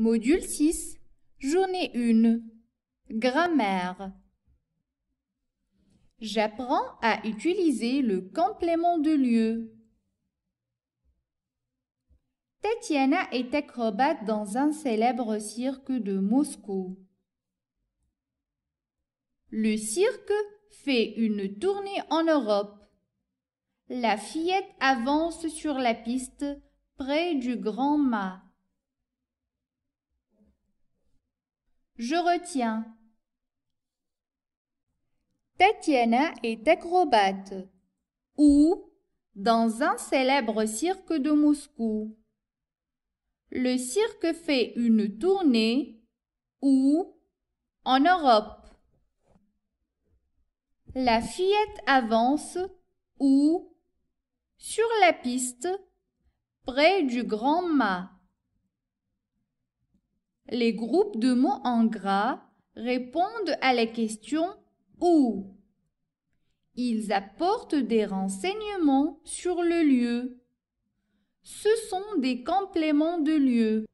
Module 6, journée 1. Grammaire. J'apprends à utiliser le complément de lieu. Tatiana est acrobate dans un célèbre cirque de Moscou. Le cirque fait une tournée en Europe. La fillette avance sur la piste près du grand mât. Je retiens. Tatiana est acrobate. Ou dans un célèbre cirque de Moscou. Le cirque fait une tournée ou en Europe. La fillette avance ou sur la piste près du grand mât les groupes de mots en gras répondent à la question où. Ils apportent des renseignements sur le lieu. Ce sont des compléments de lieu.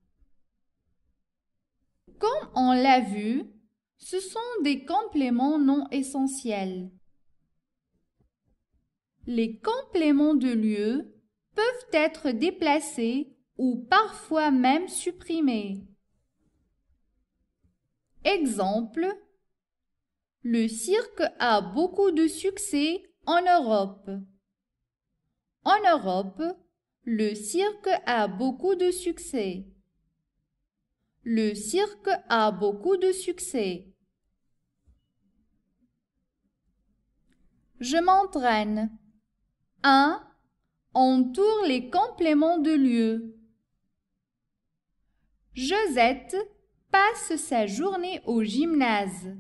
Comme on l'a vu, ce sont des compléments non essentiels. Les compléments de lieu peuvent être déplacés ou parfois même supprimés. Exemple, le cirque a beaucoup de succès en Europe. En Europe, le cirque a beaucoup de succès. Le cirque a beaucoup de succès. Je m'entraîne. 1. Entoure les compléments de lieu. Josette passe sa journée au gymnase.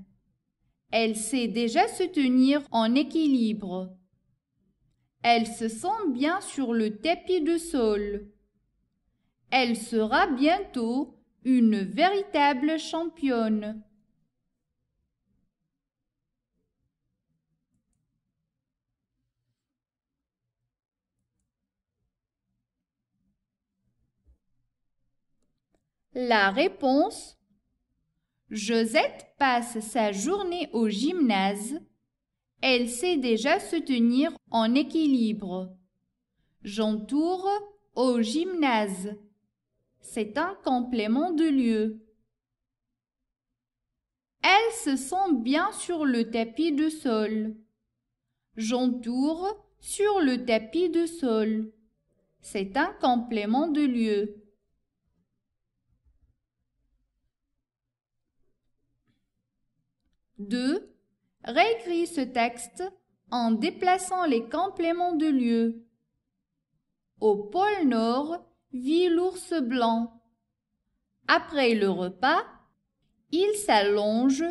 Elle sait déjà se tenir en équilibre. Elle se sent bien sur le tapis de sol. Elle sera bientôt une véritable championne. La réponse Josette passe sa journée au gymnase. Elle sait déjà se tenir en équilibre. J'entoure au gymnase. C'est un complément de lieu. Elle se sent bien sur le tapis de sol. J'entoure sur le tapis de sol. C'est un complément de lieu. 2. ce texte en déplaçant les compléments de lieu. Au pôle Nord vit l'ours blanc. Après le repas, il s'allonge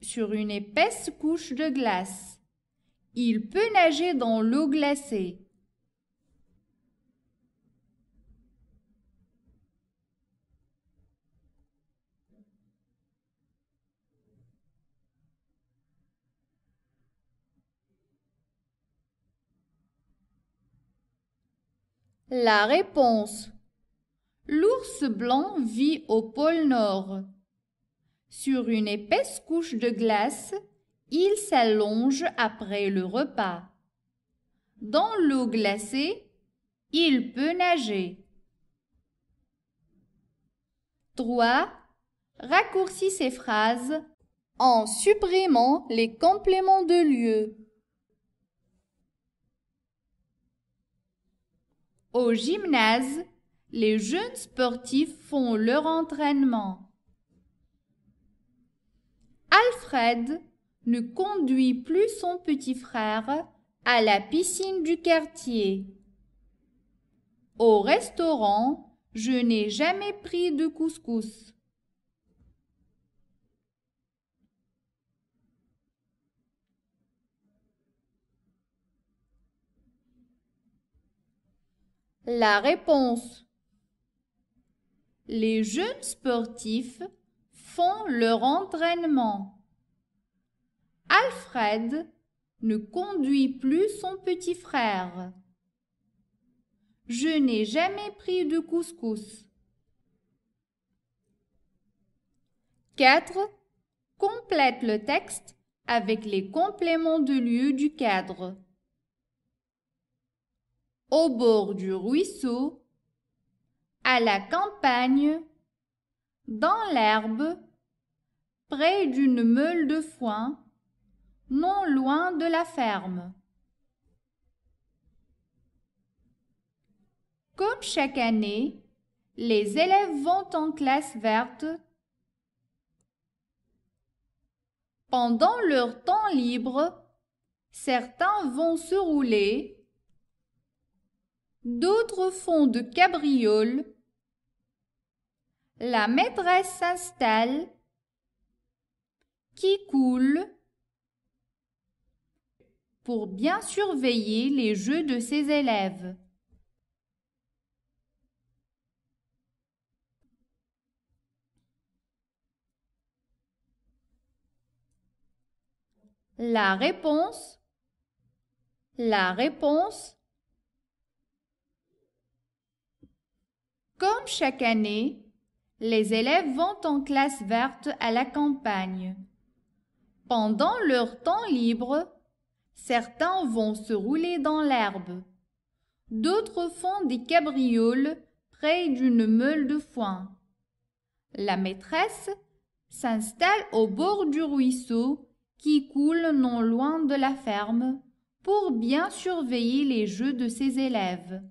sur une épaisse couche de glace. Il peut nager dans l'eau glacée. La réponse. L'ours blanc vit au pôle Nord. Sur une épaisse couche de glace, il s'allonge après le repas. Dans l'eau glacée, il peut nager. 3. Raccourcis ces phrases en supprimant les compléments de lieu. Au gymnase, les jeunes sportifs font leur entraînement. Alfred ne conduit plus son petit frère à la piscine du quartier. Au restaurant, je n'ai jamais pris de couscous. La réponse. Les jeunes sportifs font leur entraînement. Alfred ne conduit plus son petit frère. Je n'ai jamais pris de couscous. 4. Complète le texte avec les compléments de lieu du cadre au bord du ruisseau, à la campagne, dans l'herbe, près d'une meule de foin, non loin de la ferme. Comme chaque année, les élèves vont en classe verte. Pendant leur temps libre, certains vont se rouler D'autres font de cabrioles. La maîtresse s'installe. Qui coule pour bien surveiller les jeux de ses élèves. La réponse La réponse Comme chaque année, les élèves vont en classe verte à la campagne. Pendant leur temps libre, certains vont se rouler dans l'herbe. D'autres font des cabrioles près d'une meule de foin. La maîtresse s'installe au bord du ruisseau qui coule non loin de la ferme pour bien surveiller les jeux de ses élèves.